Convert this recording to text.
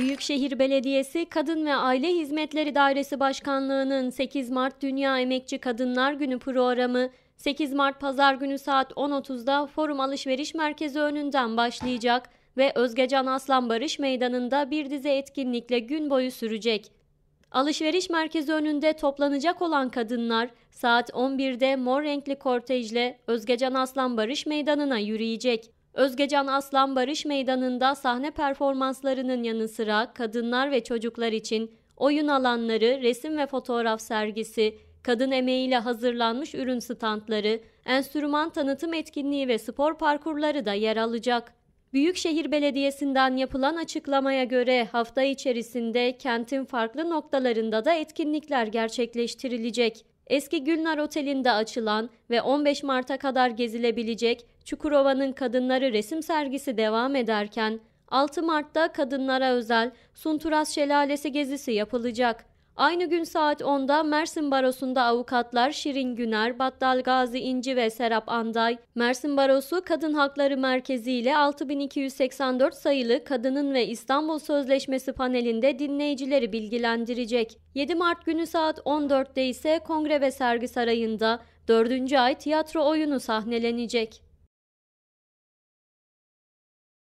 Büyükşehir Belediyesi Kadın ve Aile Hizmetleri Dairesi Başkanlığı'nın 8 Mart Dünya Emekçi Kadınlar Günü programı 8 Mart Pazar günü saat 10.30'da Forum Alışveriş Merkezi önünden başlayacak ve Özgecan Aslan Barış Meydanı'nda bir dizi etkinlikle gün boyu sürecek. Alışveriş merkezi önünde toplanacak olan kadınlar saat 11'de mor renkli kortejle Özgecan Aslan Barış Meydanı'na yürüyecek. Özgecan Aslan Barış Meydanı'nda sahne performanslarının yanı sıra kadınlar ve çocuklar için oyun alanları, resim ve fotoğraf sergisi, kadın emeğiyle hazırlanmış ürün standları, enstrüman tanıtım etkinliği ve spor parkurları da yer alacak. Büyükşehir Belediyesi'nden yapılan açıklamaya göre hafta içerisinde kentin farklı noktalarında da etkinlikler gerçekleştirilecek. Eski Gülnar Oteli'nde açılan ve 15 Mart'a kadar gezilebilecek Çukurova'nın Kadınları resim sergisi devam ederken 6 Mart'ta kadınlara özel Sunturas Şelalesi gezisi yapılacak. Aynı gün saat 10'da Mersin Barosu'nda avukatlar Şirin Güner, Battal Gazi İnci ve Serap Anday, Mersin Barosu Kadın Hakları Merkezi ile 6284 sayılı Kadının ve İstanbul Sözleşmesi panelinde dinleyicileri bilgilendirecek. 7 Mart günü saat 14'te ise Kongre ve Sergi Sarayı'nda 4. ay tiyatro oyunu sahnelenecek.